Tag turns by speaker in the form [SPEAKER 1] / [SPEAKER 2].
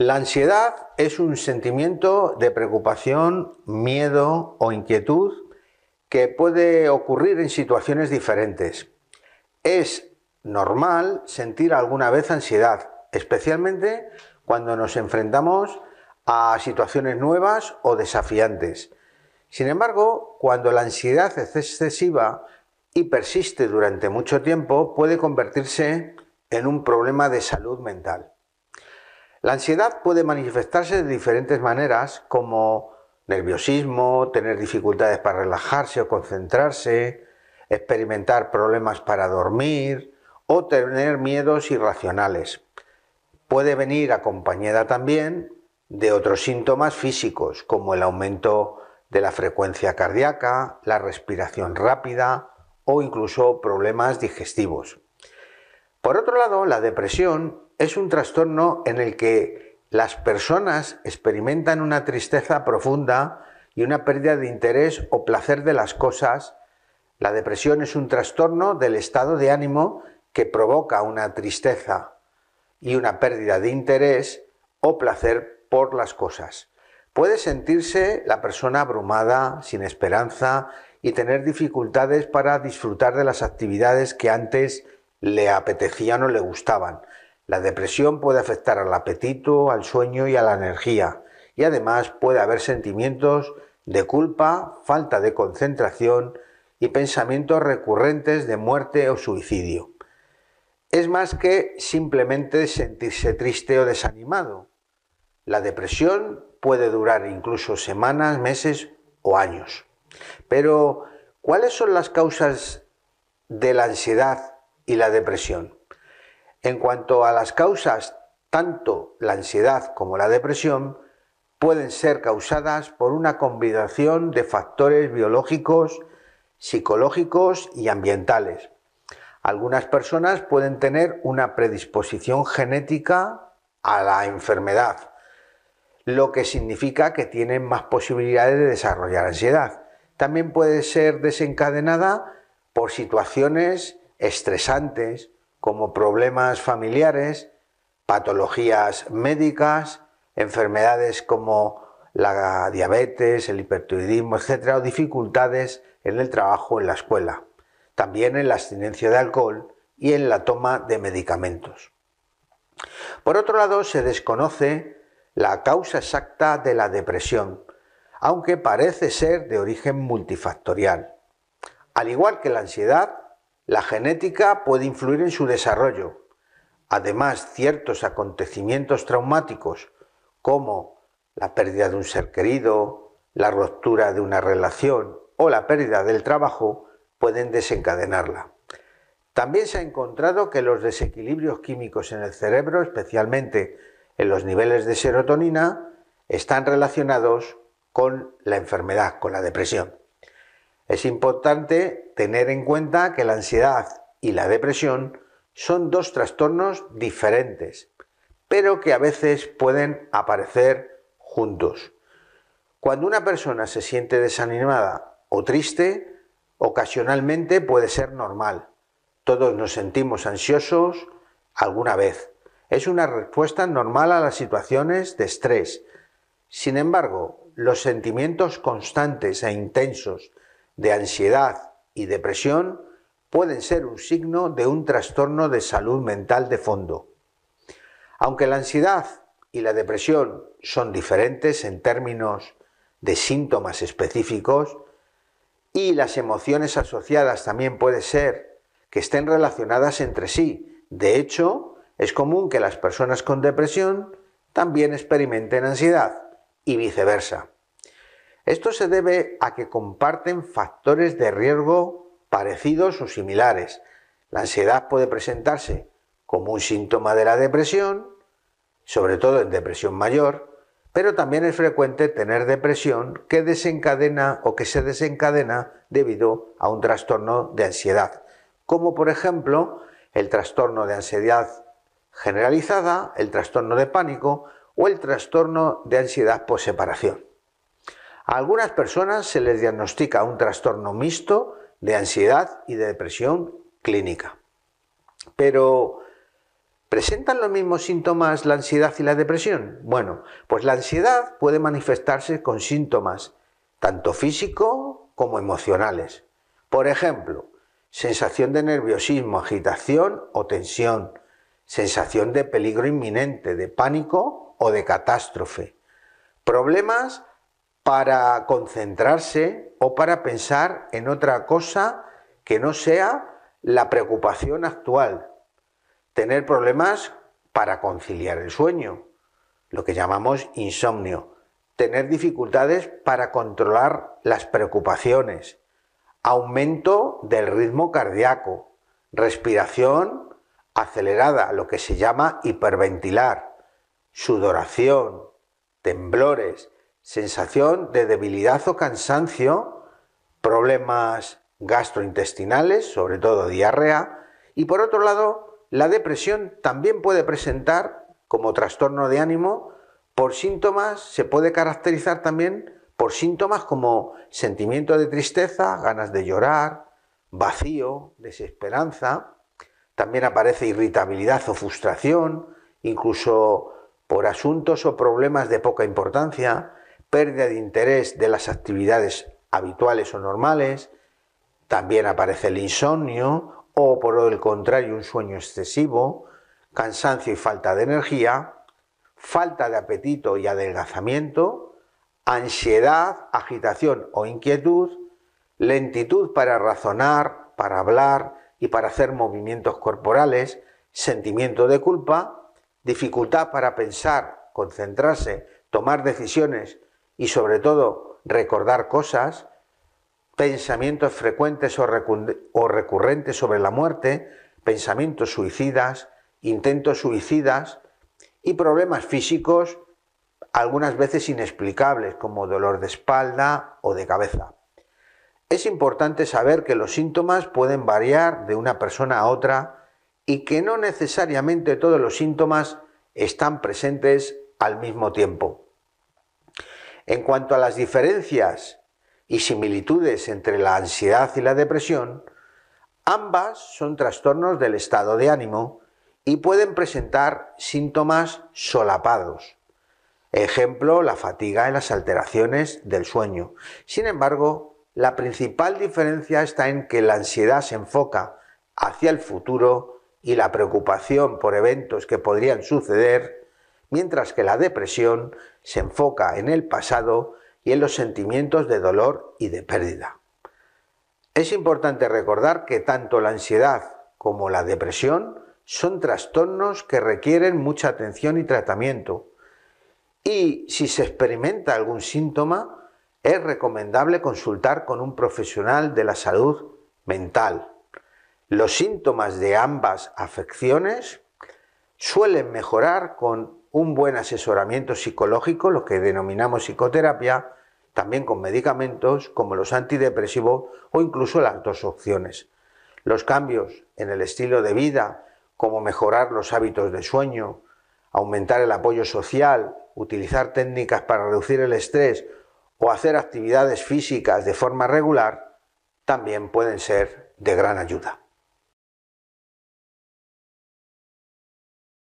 [SPEAKER 1] La ansiedad es un sentimiento de preocupación, miedo o inquietud que puede ocurrir en situaciones diferentes. Es normal sentir alguna vez ansiedad, especialmente cuando nos enfrentamos a situaciones nuevas o desafiantes. Sin embargo, cuando la ansiedad es excesiva y persiste durante mucho tiempo, puede convertirse en un problema de salud mental. La ansiedad puede manifestarse de diferentes maneras, como nerviosismo, tener dificultades para relajarse o concentrarse, experimentar problemas para dormir o tener miedos irracionales. Puede venir acompañada también de otros síntomas físicos, como el aumento de la frecuencia cardíaca, la respiración rápida o incluso problemas digestivos. Por otro lado, la depresión es un trastorno en el que las personas experimentan una tristeza profunda y una pérdida de interés o placer de las cosas. La depresión es un trastorno del estado de ánimo que provoca una tristeza y una pérdida de interés o placer por las cosas. Puede sentirse la persona abrumada, sin esperanza y tener dificultades para disfrutar de las actividades que antes le apetecían o le gustaban. La depresión puede afectar al apetito, al sueño y a la energía, y además puede haber sentimientos de culpa, falta de concentración y pensamientos recurrentes de muerte o suicidio. Es más que simplemente sentirse triste o desanimado. La depresión puede durar incluso semanas, meses o años. Pero, ¿cuáles son las causas de la ansiedad y la depresión? En cuanto a las causas, tanto la ansiedad como la depresión pueden ser causadas por una combinación de factores biológicos, psicológicos y ambientales. Algunas personas pueden tener una predisposición genética a la enfermedad, lo que significa que tienen más posibilidades de desarrollar ansiedad. También puede ser desencadenada por situaciones estresantes, como problemas familiares, patologías médicas, enfermedades como la diabetes, el hipertiroidismo etcétera, o dificultades en el trabajo, en la escuela, también en la abstinencia de alcohol y en la toma de medicamentos. Por otro lado, se desconoce la causa exacta de la depresión, aunque parece ser de origen multifactorial. Al igual que la ansiedad, la genética puede influir en su desarrollo. Además, ciertos acontecimientos traumáticos, como la pérdida de un ser querido, la ruptura de una relación o la pérdida del trabajo, pueden desencadenarla. También se ha encontrado que los desequilibrios químicos en el cerebro, especialmente en los niveles de serotonina, están relacionados con la enfermedad, con la depresión. Es importante tener en cuenta que la ansiedad y la depresión son dos trastornos diferentes, pero que a veces pueden aparecer juntos. Cuando una persona se siente desanimada o triste, ocasionalmente puede ser normal. Todos nos sentimos ansiosos alguna vez. Es una respuesta normal a las situaciones de estrés. Sin embargo, los sentimientos constantes e intensos de ansiedad y depresión pueden ser un signo de un trastorno de salud mental de fondo. Aunque la ansiedad y la depresión son diferentes en términos de síntomas específicos y las emociones asociadas también puede ser que estén relacionadas entre sí. De hecho, es común que las personas con depresión también experimenten ansiedad y viceversa. Esto se debe a que comparten factores de riesgo parecidos o similares. La ansiedad puede presentarse como un síntoma de la depresión, sobre todo en depresión mayor, pero también es frecuente tener depresión que desencadena o que se desencadena debido a un trastorno de ansiedad, como por ejemplo el trastorno de ansiedad generalizada, el trastorno de pánico o el trastorno de ansiedad por separación. A algunas personas se les diagnostica un trastorno mixto de ansiedad y de depresión clínica. Pero, ¿presentan los mismos síntomas la ansiedad y la depresión? Bueno, pues la ansiedad puede manifestarse con síntomas tanto físico como emocionales. Por ejemplo, sensación de nerviosismo, agitación o tensión, sensación de peligro inminente, de pánico o de catástrofe, problemas para concentrarse o para pensar en otra cosa que no sea la preocupación actual. Tener problemas para conciliar el sueño, lo que llamamos insomnio. Tener dificultades para controlar las preocupaciones. Aumento del ritmo cardíaco. Respiración acelerada, lo que se llama hiperventilar. Sudoración, temblores, sensación de debilidad o cansancio, problemas gastrointestinales, sobre todo diarrea, y por otro lado, la depresión también puede presentar como trastorno de ánimo por síntomas, se puede caracterizar también por síntomas como sentimiento de tristeza, ganas de llorar, vacío, desesperanza, también aparece irritabilidad o frustración, incluso por asuntos o problemas de poca importancia, pérdida de interés de las actividades habituales o normales, también aparece el insomnio o por el contrario un sueño excesivo, cansancio y falta de energía, falta de apetito y adelgazamiento, ansiedad, agitación o inquietud, lentitud para razonar, para hablar y para hacer movimientos corporales, sentimiento de culpa, dificultad para pensar, concentrarse, tomar decisiones y sobre todo recordar cosas, pensamientos frecuentes o, recurrentes sobre la muerte, pensamientos suicidas, intentos suicidas y problemas físicos algunas veces inexplicables como dolor de espalda o de cabeza. Es importante saber que los síntomas pueden variar de una persona a otra y que no necesariamente todos los síntomas están presentes al mismo tiempo. En cuanto a las diferencias y similitudes entre la ansiedad y la depresión, ambas son trastornos del estado de ánimo y pueden presentar síntomas solapados. Ejemplo, la fatiga y las alteraciones del sueño. Sin embargo, la principal diferencia está en que la ansiedad se enfoca hacia el futuro y la preocupación por eventos que podrían suceder mientras que la depresión se enfoca en el pasado y en los sentimientos de dolor y de pérdida. Es importante recordar que tanto la ansiedad como la depresión son trastornos que requieren mucha atención y tratamiento. Y si se experimenta algún síntoma, es recomendable consultar con un profesional de la salud mental. Los síntomas de ambas afecciones suelen mejorar con un buen asesoramiento psicológico, lo que denominamos psicoterapia, también con medicamentos como los antidepresivos o incluso las dos opciones. Los cambios en el estilo de vida, como mejorar los hábitos de sueño, aumentar el apoyo social, utilizar técnicas para reducir el estrés o hacer actividades físicas de forma regular, también pueden ser de gran ayuda.